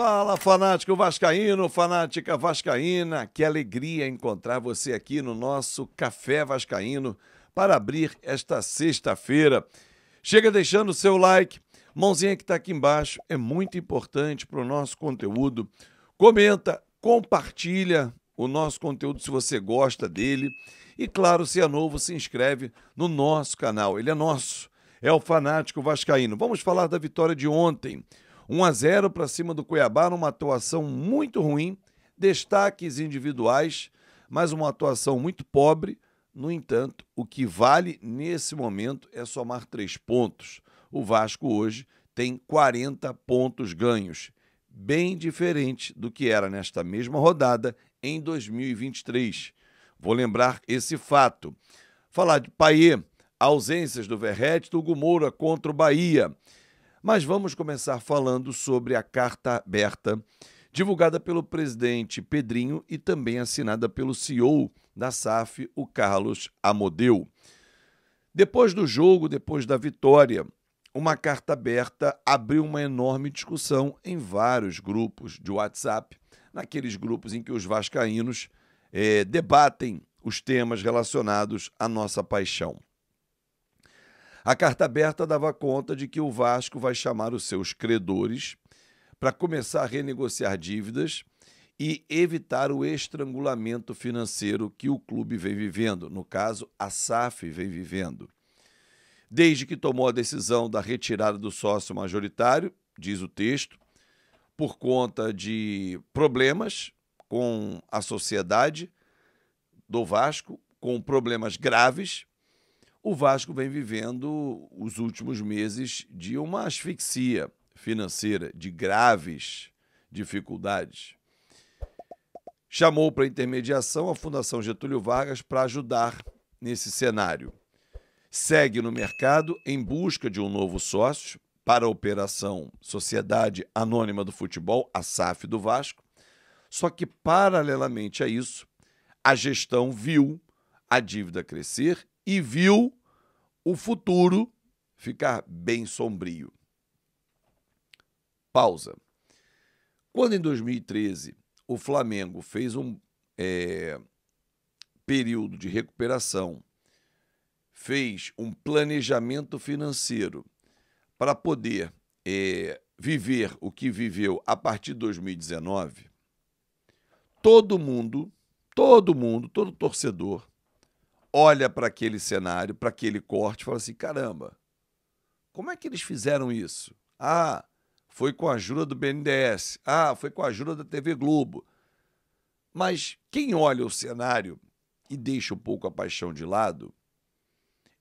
Fala, fanático vascaíno, fanática vascaína, que alegria encontrar você aqui no nosso Café Vascaíno para abrir esta sexta-feira. Chega deixando o seu like, mãozinha que está aqui embaixo, é muito importante para o nosso conteúdo. Comenta, compartilha o nosso conteúdo se você gosta dele. E claro, se é novo, se inscreve no nosso canal. Ele é nosso, é o Fanático Vascaíno. Vamos falar da vitória de ontem. 1 a 0 para cima do Cuiabá numa atuação muito ruim, destaques individuais, mas uma atuação muito pobre. No entanto, o que vale nesse momento é somar três pontos. O Vasco hoje tem 40 pontos ganhos, bem diferente do que era nesta mesma rodada em 2023. Vou lembrar esse fato. Falar de Paier, ausências do Verrete, do Moura contra o Bahia. Mas vamos começar falando sobre a carta aberta divulgada pelo presidente Pedrinho e também assinada pelo CEO da SAF, o Carlos Amodeu. Depois do jogo, depois da vitória, uma carta aberta abriu uma enorme discussão em vários grupos de WhatsApp, naqueles grupos em que os vascaínos é, debatem os temas relacionados à nossa paixão. A carta aberta dava conta de que o Vasco vai chamar os seus credores para começar a renegociar dívidas e evitar o estrangulamento financeiro que o clube vem vivendo, no caso, a SAF vem vivendo. Desde que tomou a decisão da retirada do sócio majoritário, diz o texto, por conta de problemas com a sociedade do Vasco, com problemas graves o Vasco vem vivendo os últimos meses de uma asfixia financeira, de graves dificuldades. Chamou para intermediação a Fundação Getúlio Vargas para ajudar nesse cenário. Segue no mercado em busca de um novo sócio para a operação Sociedade Anônima do Futebol, a SAF do Vasco. Só que, paralelamente a isso, a gestão viu a dívida crescer e viu o futuro ficar bem sombrio. Pausa. Quando em 2013 o Flamengo fez um é, período de recuperação, fez um planejamento financeiro para poder é, viver o que viveu a partir de 2019, todo mundo, todo mundo, todo torcedor olha para aquele cenário, para aquele corte, e fala assim: caramba, como é que eles fizeram isso? Ah, foi com a ajuda do BNDES. Ah, foi com a ajuda da TV Globo. Mas quem olha o cenário e deixa um pouco a paixão de lado,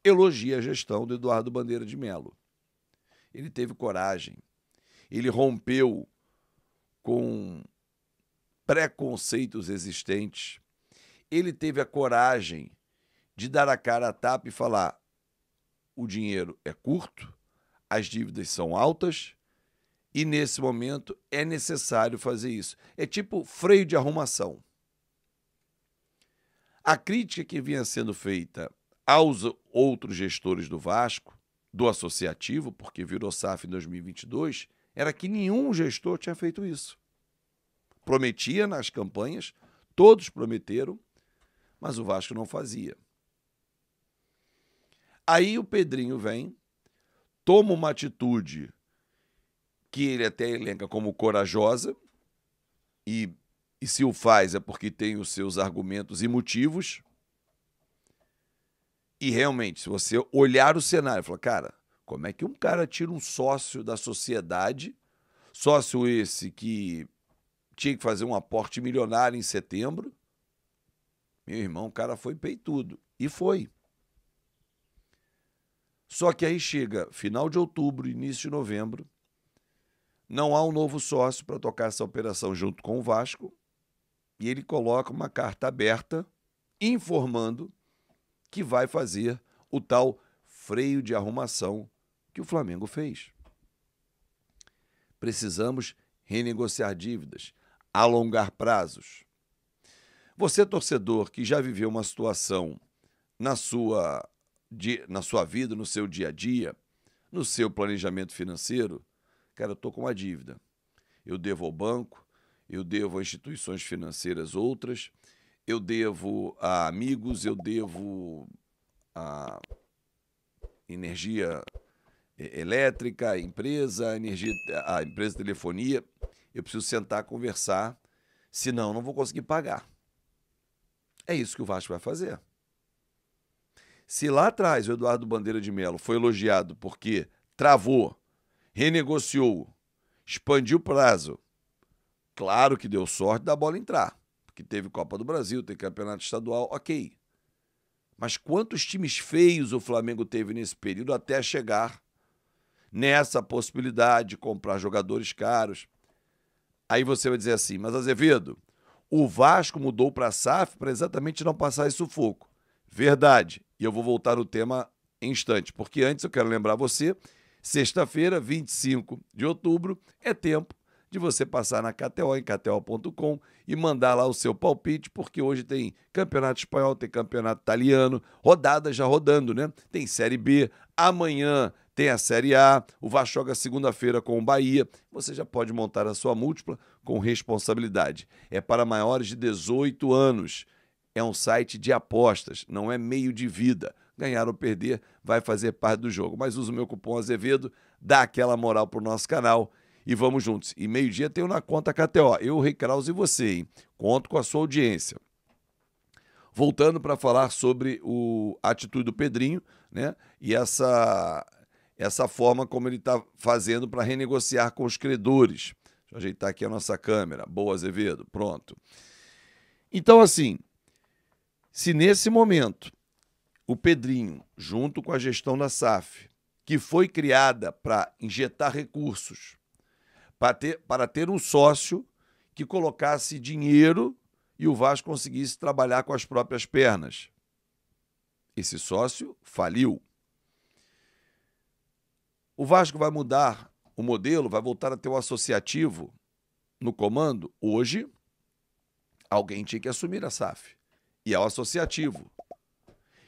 elogia a gestão do Eduardo Bandeira de Melo. Ele teve coragem. Ele rompeu com preconceitos existentes. Ele teve a coragem de dar a cara a tapa e falar: o dinheiro é curto, as dívidas são altas e nesse momento é necessário fazer isso. É tipo freio de arrumação. A crítica que vinha sendo feita aos outros gestores do Vasco, do associativo, porque virou SAF em 2022, era que nenhum gestor tinha feito isso. Prometia nas campanhas, todos prometeram, mas o Vasco não fazia. Aí o Pedrinho vem, toma uma atitude que ele até elenca como corajosa, e, e se o faz é porque tem os seus argumentos e motivos. E realmente, se você olhar o cenário e falar, cara, como é que um cara tira um sócio da sociedade, sócio esse que tinha que fazer um aporte milionário em setembro? Meu irmão, o cara foi peitudo. E foi. Só que aí chega final de outubro, início de novembro, não há um novo sócio para tocar essa operação junto com o Vasco, e ele coloca uma carta aberta informando que vai fazer o tal freio de arrumação que o Flamengo fez. Precisamos renegociar dívidas, alongar prazos. Você, torcedor que já viveu uma situação na sua de, na sua vida, no seu dia a dia, no seu planejamento financeiro, cara, eu estou com uma dívida. Eu devo ao banco, eu devo a instituições financeiras outras, eu devo a amigos, eu devo a energia é, elétrica, empresa, energia, a empresa de telefonia. Eu preciso sentar, conversar, senão não vou conseguir pagar. É isso que o Vasco vai fazer. Se lá atrás o Eduardo Bandeira de Melo foi elogiado porque travou, renegociou, expandiu o prazo, claro que deu sorte da bola entrar, porque teve Copa do Brasil, teve campeonato estadual, ok. Mas quantos times feios o Flamengo teve nesse período até chegar nessa possibilidade de comprar jogadores caros? Aí você vai dizer assim, mas Azevedo, o Vasco mudou para a SAF para exatamente não passar esse sufoco. Verdade. E eu vou voltar ao tema em instante, porque antes eu quero lembrar você, sexta-feira, 25 de outubro, é tempo de você passar na KTO, em KTO.com e mandar lá o seu palpite, porque hoje tem campeonato espanhol, tem campeonato italiano, rodada já rodando, né? Tem Série B, amanhã tem a Série A, o Vasco joga segunda-feira com o Bahia. Você já pode montar a sua múltipla com responsabilidade. É para maiores de 18 anos é um site de apostas, não é meio de vida. Ganhar ou perder vai fazer parte do jogo. Mas usa o meu cupom Azevedo, dá aquela moral pro nosso canal e vamos juntos. E meio-dia tenho Na Conta KTO. Eu, Rei Krause, e você, hein? Conto com a sua audiência. Voltando para falar sobre o, a atitude do Pedrinho, né? E essa, essa forma como ele está fazendo para renegociar com os credores. Deixa eu ajeitar aqui a nossa câmera. Boa, Azevedo. Pronto. Então, assim, se nesse momento o Pedrinho, junto com a gestão da SAF, que foi criada para injetar recursos, para ter, para ter um sócio que colocasse dinheiro e o Vasco conseguisse trabalhar com as próprias pernas. Esse sócio faliu. O Vasco vai mudar o modelo, vai voltar a ter o um associativo no comando. Hoje, alguém tinha que assumir a SAF e ao é associativo.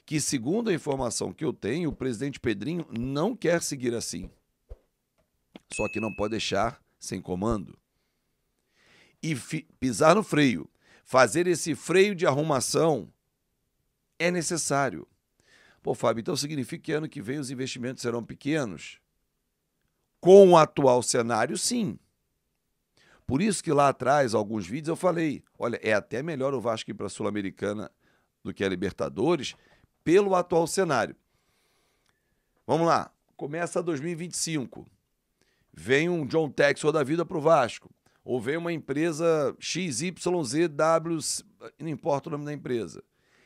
Que, segundo a informação que eu tenho, o presidente Pedrinho não quer seguir assim. Só que não pode deixar sem comando. E pisar no freio, fazer esse freio de arrumação é necessário. Pô, Fábio, então significa que ano que vem os investimentos serão pequenos? Com o atual cenário, sim. Por isso que lá atrás, alguns vídeos, eu falei: olha, é até melhor o Vasco ir para a Sul-Americana do que a Libertadores, pelo atual cenário. Vamos lá, começa 2025. Vem um John Texel da vida para o Vasco, ou vem uma empresa XYZW, não importa o nome da empresa,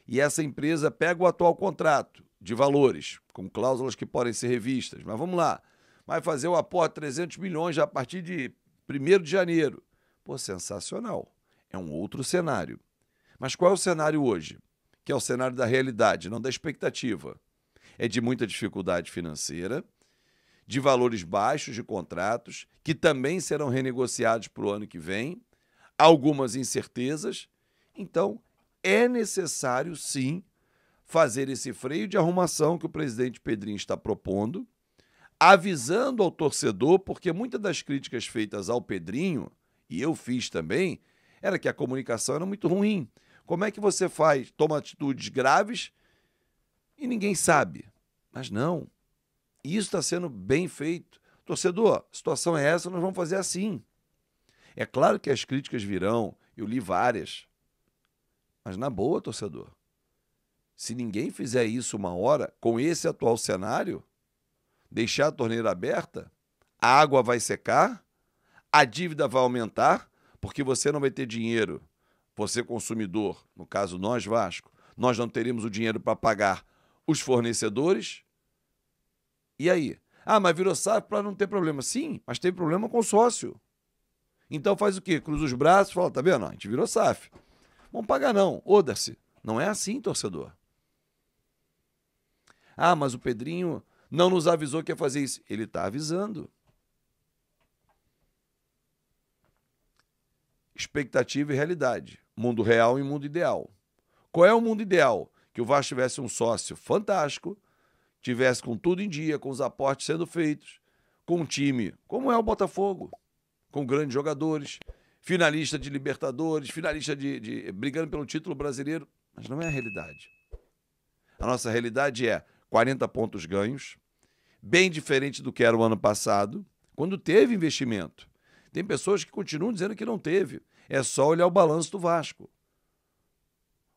e essa empresa pega o atual contrato de valores, com cláusulas que podem ser revistas, mas vamos lá, vai fazer o aporte 300 milhões já a partir de 1 de janeiro. Pô, sensacional. É um outro cenário. Mas qual é o cenário hoje? Que é o cenário da realidade, não da expectativa. É de muita dificuldade financeira, de valores baixos de contratos, que também serão renegociados para o ano que vem, algumas incertezas. Então, é necessário, sim, fazer esse freio de arrumação que o presidente Pedrinho está propondo avisando ao torcedor, porque muitas das críticas feitas ao Pedrinho, e eu fiz também, era que a comunicação era muito ruim. Como é que você faz? Toma atitudes graves e ninguém sabe. Mas não. Isso está sendo bem feito. Torcedor, a situação é essa, nós vamos fazer assim. É claro que as críticas virão, eu li várias. Mas na boa, torcedor. Se ninguém fizer isso uma hora, com esse atual cenário, deixar a torneira aberta, a água vai secar, a dívida vai aumentar, porque você não vai ter dinheiro, você consumidor, no caso nós, Vasco, nós não teremos o dinheiro para pagar os fornecedores. E aí? Ah, mas virou SAF para não ter problema. Sim, mas tem problema com o sócio. Então faz o quê? Cruza os braços, fala, tá vendo? A gente virou SAF. Vamos pagar não, oda-se. Não é assim, torcedor. Ah, mas o Pedrinho não nos avisou que ia fazer isso. Ele está avisando. Expectativa e realidade. Mundo real e mundo ideal. Qual é o mundo ideal? Que o Vasco tivesse um sócio fantástico, tivesse com tudo em dia, com os aportes sendo feitos, com um time como é o Botafogo, com grandes jogadores, finalista de Libertadores, finalista de, de brigando pelo título brasileiro, mas não é a realidade. A nossa realidade é 40 pontos ganhos, bem diferente do que era o ano passado, quando teve investimento. Tem pessoas que continuam dizendo que não teve. É só olhar o balanço do Vasco.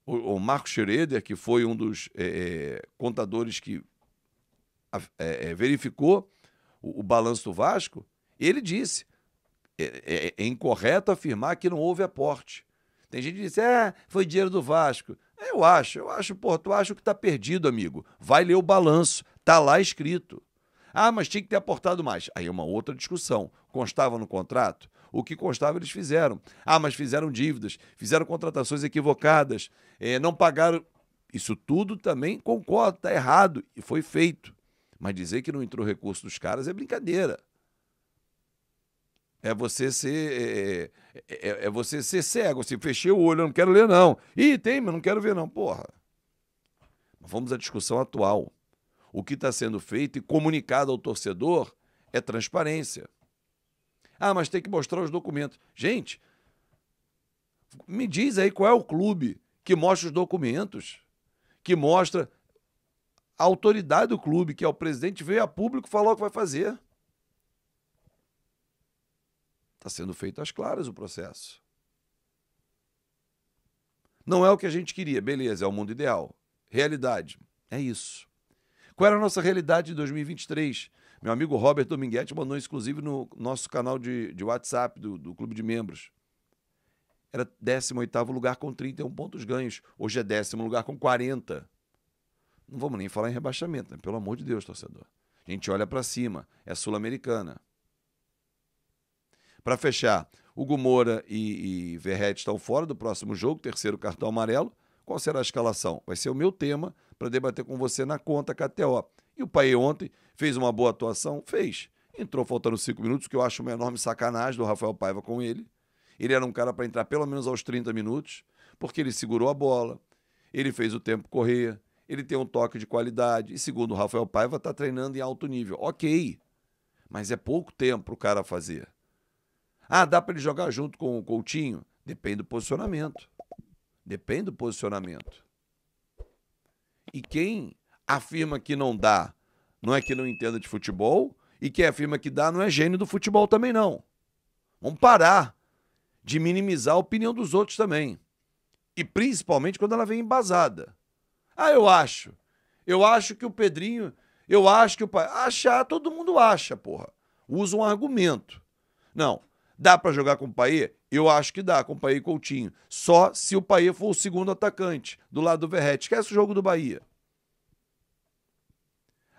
O, o Marco Schroeder, que foi um dos é, é contadores que é, é, verificou o, o balanço do Vasco, ele disse: é, é, é, incorreto afirmar que não houve aporte. Tem gente que diz, é, foi dinheiro do Vasco. Eu acho, eu acho, pô, tu acha que tá perdido, amigo. Vai ler o balanço, tá lá escrito. Ah, mas tinha que ter aportado mais. Aí é uma outra discussão. Constava no contrato? O que constava eles fizeram. Ah, mas fizeram dívidas, fizeram contratações equivocadas, eh, não pagaram. Isso tudo também concordo, está errado e foi feito. Mas dizer que não entrou recurso dos caras é brincadeira. É você ser. É, é, é você ser cego, assim, fechei o olho, eu não quero ler, não. Ih, tem, mas não quero ver, não. Porra. Vamos à discussão atual o que está sendo feito e comunicado ao torcedor é transparência. Ah, mas tem que mostrar os documentos. Gente, me diz aí qual é o clube que mostra os documentos, que mostra a autoridade do clube, que é o presidente, veio a público falar o que vai fazer. Está sendo feito às claras o processo. Não é o que a gente queria, beleza, é o mundo ideal. Realidade, é isso. Qual era a nossa realidade de 2023? Meu amigo Robert Dominguete mandou exclusivo no nosso canal de, de WhatsApp do, do Clube de Membros. Era 18 lugar com 31 pontos ganhos. Hoje é décimo lugar com 40. Não vamos nem falar em rebaixamento, né? pelo amor de Deus, torcedor. A gente olha para cima, é sul-americana. Para fechar, Hugo Moura e, e Verret estão fora do próximo jogo, terceiro cartão amarelo. Qual será a escalação? Vai ser o meu tema para debater com você na conta KTO. E o Pai ontem fez uma boa atuação? Fez. Entrou faltando cinco minutos, que eu acho uma enorme sacanagem do Rafael Paiva com ele. Ele era um cara para entrar pelo menos aos 30 minutos, porque ele segurou a bola, ele fez o tempo correr, ele tem um toque de qualidade. E segundo o Rafael Paiva, está treinando em alto nível. Ok, mas é pouco tempo para o cara fazer. Ah, dá para ele jogar junto com o Coutinho? Depende do posicionamento. Depende do posicionamento. E quem afirma que não dá, não é que não entenda de futebol, e quem afirma que dá não é gênio do futebol também não. Vamos parar de minimizar a opinião dos outros também. E principalmente quando ela vem embasada. Ah, eu acho. Eu acho que o Pedrinho, eu acho que o pai, achar ah, todo mundo acha, porra. Usa um argumento. Não, dá para jogar com o Paê? Eu acho que dá com o Paê e Coutinho. Só se o Paê for o segundo atacante do lado do Verrete. Esquece o jogo do Bahia.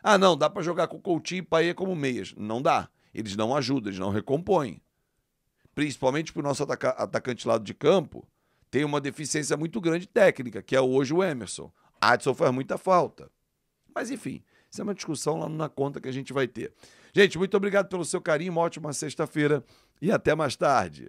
Ah, não, dá para jogar com Coutinho e Paê como meias. Não dá. Eles não ajudam, eles não recompõem. Principalmente para o nosso ataca atacante lado de campo, tem uma deficiência muito grande técnica, que é hoje o Emerson. Adson faz muita falta. Mas enfim, isso é uma discussão lá na conta que a gente vai ter. Gente, muito obrigado pelo seu carinho, uma ótima sexta-feira e até mais tarde.